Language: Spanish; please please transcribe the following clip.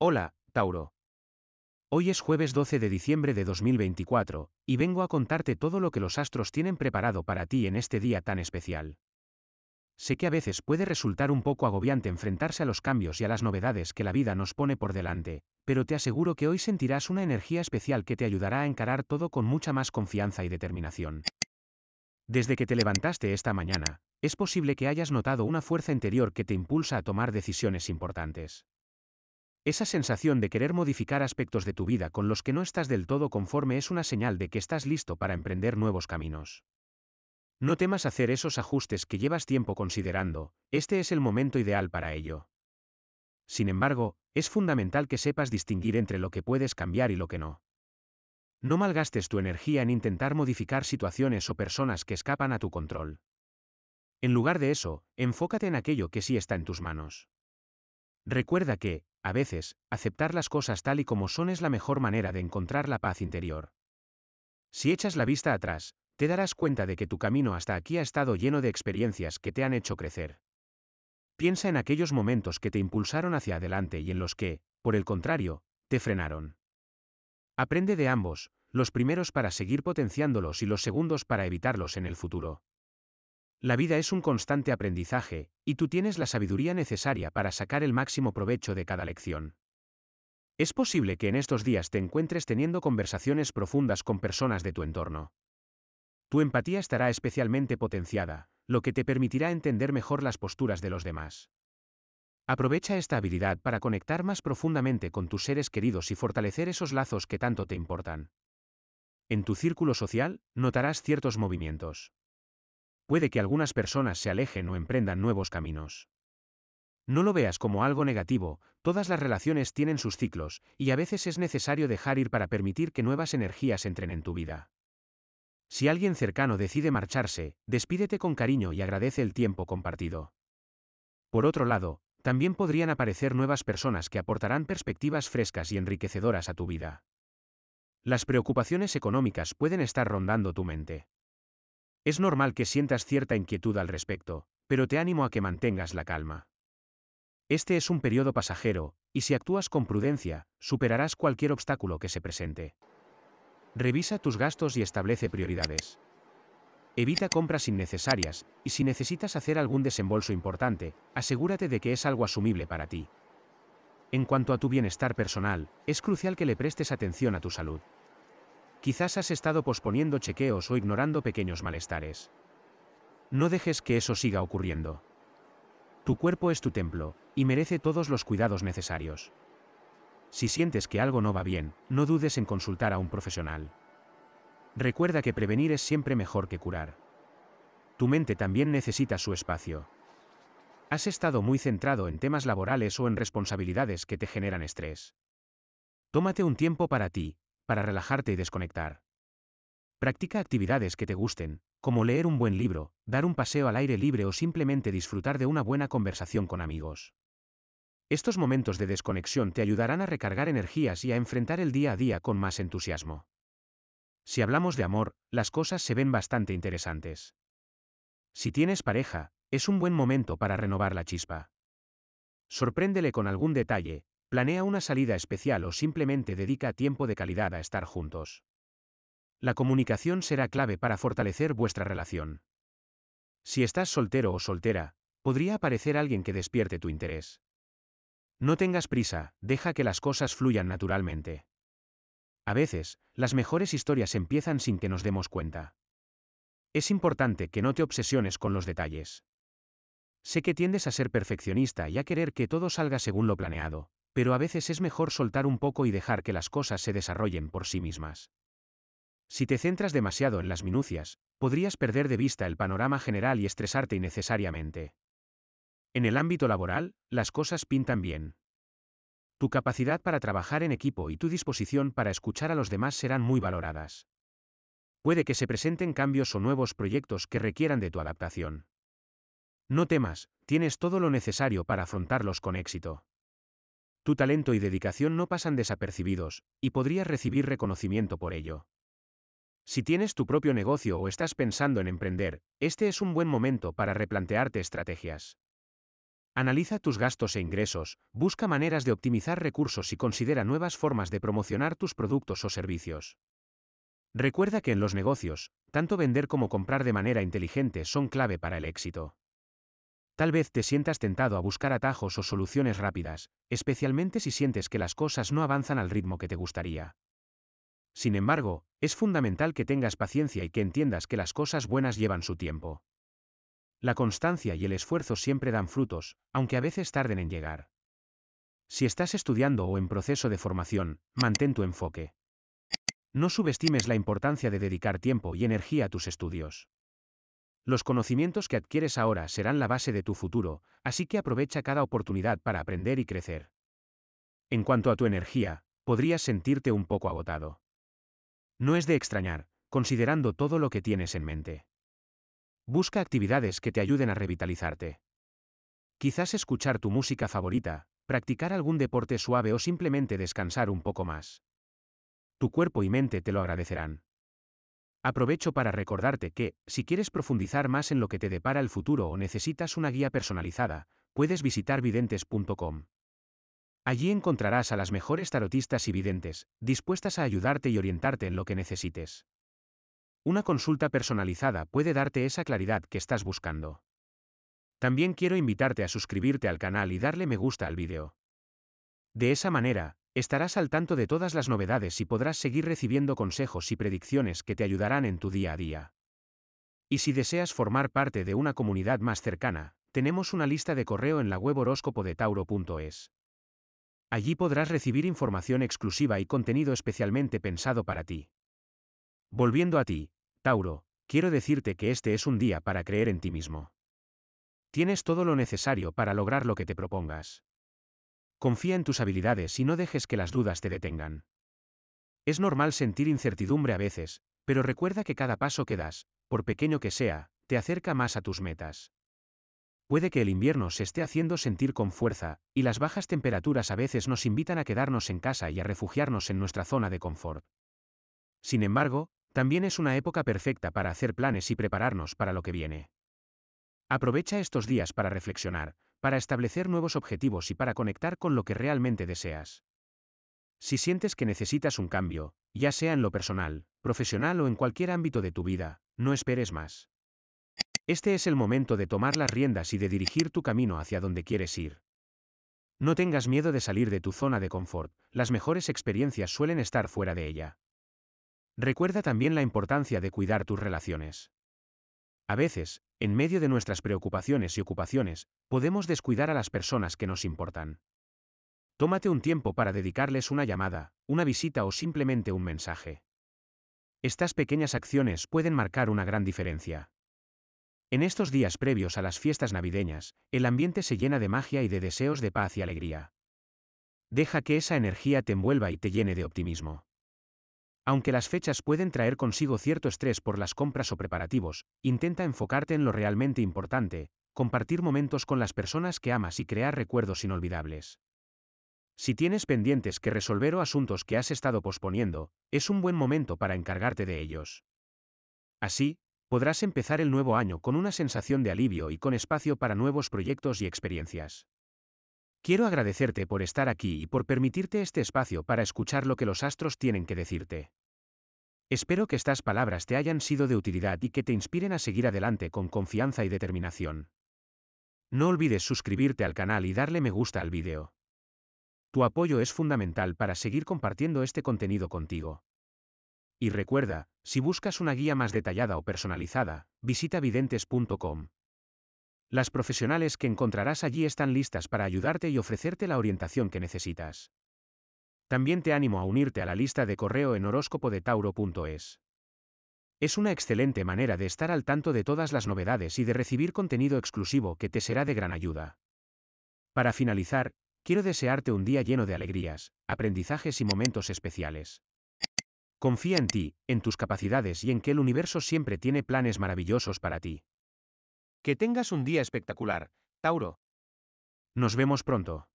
Hola, Tauro. Hoy es jueves 12 de diciembre de 2024, y vengo a contarte todo lo que los astros tienen preparado para ti en este día tan especial. Sé que a veces puede resultar un poco agobiante enfrentarse a los cambios y a las novedades que la vida nos pone por delante, pero te aseguro que hoy sentirás una energía especial que te ayudará a encarar todo con mucha más confianza y determinación. Desde que te levantaste esta mañana, es posible que hayas notado una fuerza interior que te impulsa a tomar decisiones importantes. Esa sensación de querer modificar aspectos de tu vida con los que no estás del todo conforme es una señal de que estás listo para emprender nuevos caminos. No temas hacer esos ajustes que llevas tiempo considerando, este es el momento ideal para ello. Sin embargo, es fundamental que sepas distinguir entre lo que puedes cambiar y lo que no. No malgastes tu energía en intentar modificar situaciones o personas que escapan a tu control. En lugar de eso, enfócate en aquello que sí está en tus manos. Recuerda que, a veces, aceptar las cosas tal y como son es la mejor manera de encontrar la paz interior. Si echas la vista atrás, te darás cuenta de que tu camino hasta aquí ha estado lleno de experiencias que te han hecho crecer. Piensa en aquellos momentos que te impulsaron hacia adelante y en los que, por el contrario, te frenaron. Aprende de ambos, los primeros para seguir potenciándolos y los segundos para evitarlos en el futuro. La vida es un constante aprendizaje, y tú tienes la sabiduría necesaria para sacar el máximo provecho de cada lección. Es posible que en estos días te encuentres teniendo conversaciones profundas con personas de tu entorno. Tu empatía estará especialmente potenciada, lo que te permitirá entender mejor las posturas de los demás. Aprovecha esta habilidad para conectar más profundamente con tus seres queridos y fortalecer esos lazos que tanto te importan. En tu círculo social, notarás ciertos movimientos puede que algunas personas se alejen o emprendan nuevos caminos. No lo veas como algo negativo, todas las relaciones tienen sus ciclos, y a veces es necesario dejar ir para permitir que nuevas energías entren en tu vida. Si alguien cercano decide marcharse, despídete con cariño y agradece el tiempo compartido. Por otro lado, también podrían aparecer nuevas personas que aportarán perspectivas frescas y enriquecedoras a tu vida. Las preocupaciones económicas pueden estar rondando tu mente. Es normal que sientas cierta inquietud al respecto, pero te animo a que mantengas la calma. Este es un periodo pasajero, y si actúas con prudencia, superarás cualquier obstáculo que se presente. Revisa tus gastos y establece prioridades. Evita compras innecesarias, y si necesitas hacer algún desembolso importante, asegúrate de que es algo asumible para ti. En cuanto a tu bienestar personal, es crucial que le prestes atención a tu salud. Quizás has estado posponiendo chequeos o ignorando pequeños malestares. No dejes que eso siga ocurriendo. Tu cuerpo es tu templo, y merece todos los cuidados necesarios. Si sientes que algo no va bien, no dudes en consultar a un profesional. Recuerda que prevenir es siempre mejor que curar. Tu mente también necesita su espacio. Has estado muy centrado en temas laborales o en responsabilidades que te generan estrés. Tómate un tiempo para ti, para relajarte y desconectar. Practica actividades que te gusten, como leer un buen libro, dar un paseo al aire libre o simplemente disfrutar de una buena conversación con amigos. Estos momentos de desconexión te ayudarán a recargar energías y a enfrentar el día a día con más entusiasmo. Si hablamos de amor, las cosas se ven bastante interesantes. Si tienes pareja, es un buen momento para renovar la chispa. Sorpréndele con algún detalle, Planea una salida especial o simplemente dedica tiempo de calidad a estar juntos. La comunicación será clave para fortalecer vuestra relación. Si estás soltero o soltera, podría aparecer alguien que despierte tu interés. No tengas prisa, deja que las cosas fluyan naturalmente. A veces, las mejores historias empiezan sin que nos demos cuenta. Es importante que no te obsesiones con los detalles. Sé que tiendes a ser perfeccionista y a querer que todo salga según lo planeado, pero a veces es mejor soltar un poco y dejar que las cosas se desarrollen por sí mismas. Si te centras demasiado en las minucias, podrías perder de vista el panorama general y estresarte innecesariamente. En el ámbito laboral, las cosas pintan bien. Tu capacidad para trabajar en equipo y tu disposición para escuchar a los demás serán muy valoradas. Puede que se presenten cambios o nuevos proyectos que requieran de tu adaptación. No temas, tienes todo lo necesario para afrontarlos con éxito. Tu talento y dedicación no pasan desapercibidos, y podrías recibir reconocimiento por ello. Si tienes tu propio negocio o estás pensando en emprender, este es un buen momento para replantearte estrategias. Analiza tus gastos e ingresos, busca maneras de optimizar recursos y considera nuevas formas de promocionar tus productos o servicios. Recuerda que en los negocios, tanto vender como comprar de manera inteligente son clave para el éxito. Tal vez te sientas tentado a buscar atajos o soluciones rápidas, especialmente si sientes que las cosas no avanzan al ritmo que te gustaría. Sin embargo, es fundamental que tengas paciencia y que entiendas que las cosas buenas llevan su tiempo. La constancia y el esfuerzo siempre dan frutos, aunque a veces tarden en llegar. Si estás estudiando o en proceso de formación, mantén tu enfoque. No subestimes la importancia de dedicar tiempo y energía a tus estudios. Los conocimientos que adquieres ahora serán la base de tu futuro, así que aprovecha cada oportunidad para aprender y crecer. En cuanto a tu energía, podrías sentirte un poco agotado. No es de extrañar, considerando todo lo que tienes en mente. Busca actividades que te ayuden a revitalizarte. Quizás escuchar tu música favorita, practicar algún deporte suave o simplemente descansar un poco más. Tu cuerpo y mente te lo agradecerán. Aprovecho para recordarte que, si quieres profundizar más en lo que te depara el futuro o necesitas una guía personalizada, puedes visitar videntes.com. Allí encontrarás a las mejores tarotistas y videntes, dispuestas a ayudarte y orientarte en lo que necesites. Una consulta personalizada puede darte esa claridad que estás buscando. También quiero invitarte a suscribirte al canal y darle me gusta al vídeo. De esa manera, Estarás al tanto de todas las novedades y podrás seguir recibiendo consejos y predicciones que te ayudarán en tu día a día. Y si deseas formar parte de una comunidad más cercana, tenemos una lista de correo en la web de Tauro.es. Allí podrás recibir información exclusiva y contenido especialmente pensado para ti. Volviendo a ti, Tauro, quiero decirte que este es un día para creer en ti mismo. Tienes todo lo necesario para lograr lo que te propongas. Confía en tus habilidades y no dejes que las dudas te detengan. Es normal sentir incertidumbre a veces, pero recuerda que cada paso que das, por pequeño que sea, te acerca más a tus metas. Puede que el invierno se esté haciendo sentir con fuerza, y las bajas temperaturas a veces nos invitan a quedarnos en casa y a refugiarnos en nuestra zona de confort. Sin embargo, también es una época perfecta para hacer planes y prepararnos para lo que viene. Aprovecha estos días para reflexionar, para establecer nuevos objetivos y para conectar con lo que realmente deseas. Si sientes que necesitas un cambio, ya sea en lo personal, profesional o en cualquier ámbito de tu vida, no esperes más. Este es el momento de tomar las riendas y de dirigir tu camino hacia donde quieres ir. No tengas miedo de salir de tu zona de confort, las mejores experiencias suelen estar fuera de ella. Recuerda también la importancia de cuidar tus relaciones. A veces, en medio de nuestras preocupaciones y ocupaciones, podemos descuidar a las personas que nos importan. Tómate un tiempo para dedicarles una llamada, una visita o simplemente un mensaje. Estas pequeñas acciones pueden marcar una gran diferencia. En estos días previos a las fiestas navideñas, el ambiente se llena de magia y de deseos de paz y alegría. Deja que esa energía te envuelva y te llene de optimismo. Aunque las fechas pueden traer consigo cierto estrés por las compras o preparativos, intenta enfocarte en lo realmente importante, compartir momentos con las personas que amas y crear recuerdos inolvidables. Si tienes pendientes que resolver o asuntos que has estado posponiendo, es un buen momento para encargarte de ellos. Así, podrás empezar el nuevo año con una sensación de alivio y con espacio para nuevos proyectos y experiencias. Quiero agradecerte por estar aquí y por permitirte este espacio para escuchar lo que los astros tienen que decirte. Espero que estas palabras te hayan sido de utilidad y que te inspiren a seguir adelante con confianza y determinación. No olvides suscribirte al canal y darle me gusta al vídeo. Tu apoyo es fundamental para seguir compartiendo este contenido contigo. Y recuerda, si buscas una guía más detallada o personalizada, visita videntes.com. Las profesionales que encontrarás allí están listas para ayudarte y ofrecerte la orientación que necesitas. También te animo a unirte a la lista de correo en horóscopodetauro.es. Es una excelente manera de estar al tanto de todas las novedades y de recibir contenido exclusivo que te será de gran ayuda. Para finalizar, quiero desearte un día lleno de alegrías, aprendizajes y momentos especiales. Confía en ti, en tus capacidades y en que el universo siempre tiene planes maravillosos para ti. Que tengas un día espectacular, Tauro. Nos vemos pronto.